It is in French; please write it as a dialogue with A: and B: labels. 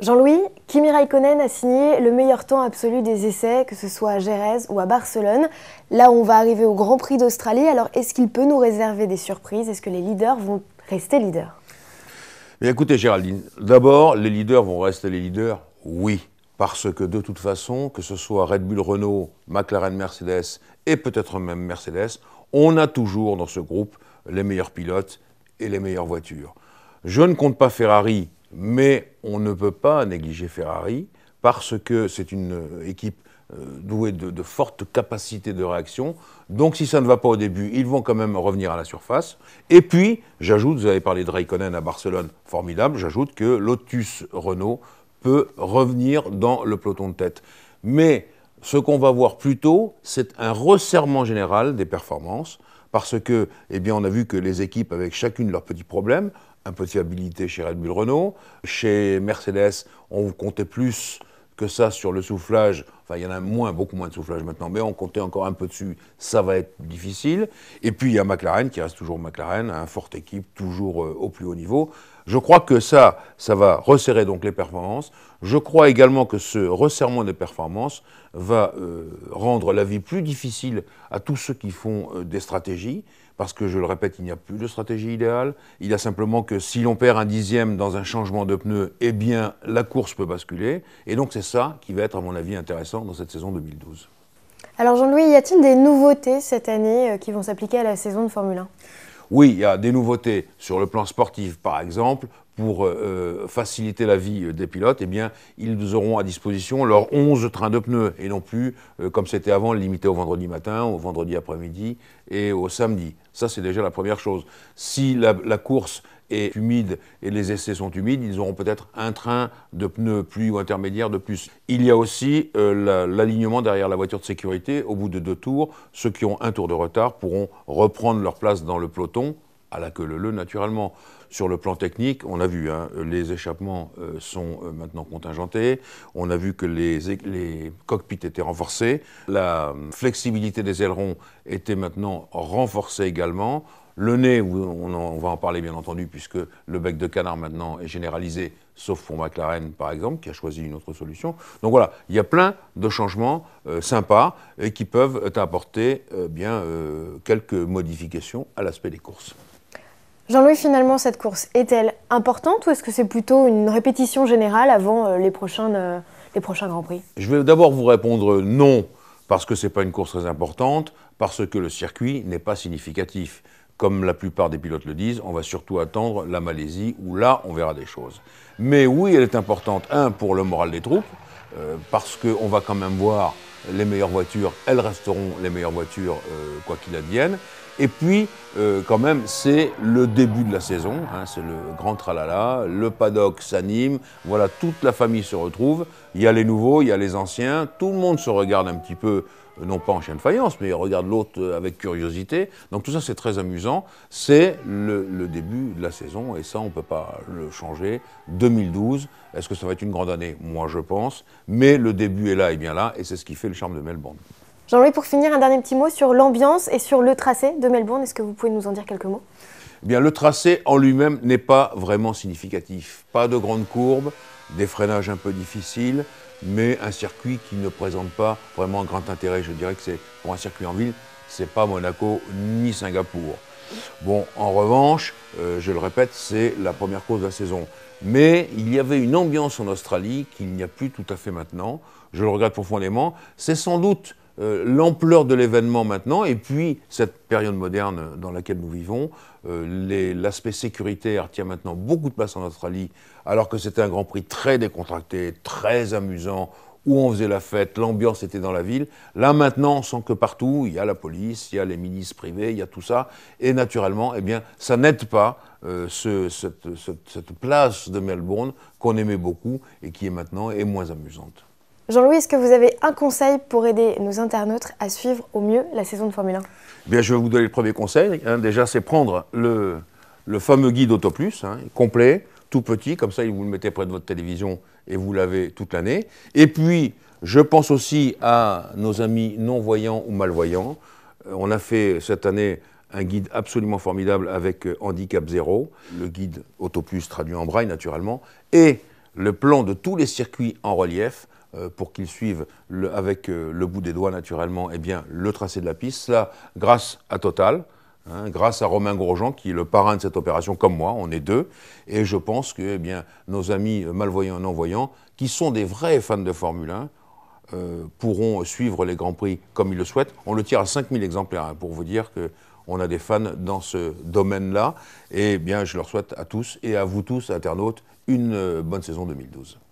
A: Jean-Louis, Kimi Raikkonen a signé le meilleur temps absolu des essais, que ce soit à Jerez ou à Barcelone. Là, on va arriver au Grand Prix d'Australie. Alors, est-ce qu'il peut nous réserver des surprises Est-ce que les leaders vont rester leaders
B: Mais Écoutez, Géraldine, d'abord, les leaders vont rester les leaders, oui. Parce que de toute façon, que ce soit Red Bull, Renault, McLaren, Mercedes et peut-être même Mercedes, on a toujours dans ce groupe les meilleurs pilotes et les meilleures voitures. Je ne compte pas Ferrari mais on ne peut pas négliger Ferrari parce que c'est une euh, équipe euh, douée de, fortes capacités de réaction. Donc si ça ne va pas au début, ils vont quand même revenir à la surface. Et puis, j'ajoute, vous avez parlé de Raikkonen à Barcelone, formidable, j'ajoute que Lotus Renault peut revenir dans le peloton de tête. Mais ce qu'on va voir plus tôt, c'est un resserrement général des performances, parce que, eh bien, on a vu que les équipes, avec chacune leurs petits problèmes, un habilité chez Red Bull Renault. Chez Mercedes, on comptait plus que ça sur le soufflage Enfin, il y en a moins, beaucoup moins de soufflage maintenant, mais on comptait encore un peu dessus. Ça va être difficile. Et puis, il y a McLaren qui reste toujours McLaren, un hein, forte équipe, toujours euh, au plus haut niveau. Je crois que ça, ça va resserrer donc les performances. Je crois également que ce resserrement des performances va euh, rendre la vie plus difficile à tous ceux qui font euh, des stratégies, parce que je le répète, il n'y a plus de stratégie idéale. Il y a simplement que si l'on perd un dixième dans un changement de pneu, eh bien la course peut basculer. Et donc c'est ça qui va être, à mon avis, intéressant dans cette saison 2012.
A: Alors Jean-Louis, y a-t-il des nouveautés cette année euh, qui vont s'appliquer à la saison de Formule 1
B: oui, il y a des nouveautés sur le plan sportif, par exemple, pour euh, euh, faciliter la vie des pilotes, eh bien, ils auront à disposition leurs 11 trains de pneus et non plus, comme c'était avant, limité au vendredi matin, au vendredi après-midi et au samedi. Ça, c'est déjà la première chose. Si la, la course est humide et les essais sont humides, ils auront peut-être un train de pneus plus ou intermédiaire de plus. Il y a aussi euh, l'alignement derrière la voiture de sécurité. Au bout de deux tours, ceux qui ont un tour de retard pourront reprendre leur place dans le peloton à la queue le naturellement. Sur le plan technique, on a vu, hein, les échappements euh, sont euh, maintenant contingentés, on a vu que les, les, cockpits étaient renforcés, la flexibilité des ailerons était maintenant renforcée également, le nez, on, va en parler bien entendu, puisque le bec de canard maintenant est généralisé, sauf pour McLaren par exemple, qui a choisi une autre solution. Donc voilà, il y a plein de changements euh, sympas et qui peuvent apporter euh, bien euh, quelques modifications à l'aspect des courses.
A: Jean-Louis, finalement, cette course est-elle importante ou est-ce que c'est plutôt une répétition générale avant les les prochains Grands Prix
B: Je vais d'abord vous répondre non, parce que ce n'est pas une course très importante, parce que le circuit n'est pas significatif comme la plupart des pilotes le disent, on va surtout attendre la Malaisie, où là, on verra des choses. Mais oui, elle est importante, un, pour le moral des troupes, euh, parce qu'on va quand même voir les meilleures voitures, elles resteront les meilleures voitures, euh, quoi qu'il advienne. Et puis, euh, quand même, c'est le début de la saison, hein, c'est le grand tralala, le paddock s'anime, voilà, toute la famille se retrouve, il y a les nouveaux, il y a les anciens, tout le monde se regarde un petit peu, euh, non pas en chien de faïence, mais il regarde l'autre avec curiosité. Donc tout ça, c'est très amusant, c'est le, le, début de la saison, et ça, on ne peut pas le changer. 2012, est-ce que ça va être une grande année Moi, je pense, mais le début est là et bien là, et c'est ce qui fait le de Melbourne.
A: Jean-Louis, pour finir, un dernier petit mot sur l'ambiance et sur le tracé de Melbourne. Est-ce que vous pouvez nous en dire quelques mots
B: eh Bien, le tracé en lui-même n'est pas vraiment significatif. Pas de grandes courbes, des freinages un peu difficiles, mais un circuit qui ne présente pas vraiment un grand intérêt. Je dirais que c'est pour un circuit en ville, ce n'est pas Monaco ni Singapour. Bon, en revanche, euh, je le répète, c'est la première cause de la saison. Mais il y avait une ambiance en Australie qu'il n'y a plus tout à fait maintenant. Je le regrette profondément. C'est sans doute euh, l'ampleur de l'événement maintenant et puis cette période moderne dans laquelle nous vivons. Euh, l'aspect sécuritaire tient maintenant beaucoup de place en Australie alors que c'était un Grand Prix très décontracté, très amusant où on faisait la fête, l'ambiance était dans la ville. Là maintenant, on sent que partout, il y a la police, il y a les ministres privés, il y a tout ça. Et naturellement, eh bien, ça n'aide pas euh, cette, place de Melbourne qu'on aimait beaucoup et qui est maintenant est moins amusante.
A: Jean-Louis, est-ce que vous avez un conseil pour aider nos internautes à suivre au mieux la saison de Formule 1
B: eh bien, Je vais vous donner le premier conseil. Hein, déjà, c'est prendre le, fameux guide AutoPlus, hein, complet tout petit, comme ça vous le mettez près de votre télévision et vous l'avez toute l'année. Et puis, je pense aussi à nos amis non-voyants ou malvoyants. Euh, on a fait cette année un guide absolument formidable avec euh, Handicap Zéro, le guide Autopus traduit en braille naturellement, et le plan de tous les circuits en relief euh, pour qu'ils suivent avec le bout des doigts naturellement eh bien, le tracé de la piste. Cela grâce à Total, Hein, grâce à Romain Grosjean, qui est le parrain de cette opération, comme moi, on est deux. Et je pense que eh bien, nos amis malvoyants et non-voyants, qui sont des vrais fans de Formule 1, euh, pourront suivre les Grands Prix comme ils le souhaitent. On le tire à 5000 exemplaires, hein, pour vous dire que on a des fans dans ce domaine-là. Et eh bien, je leur souhaite à tous et à vous tous, internautes, une euh, bonne saison 2012.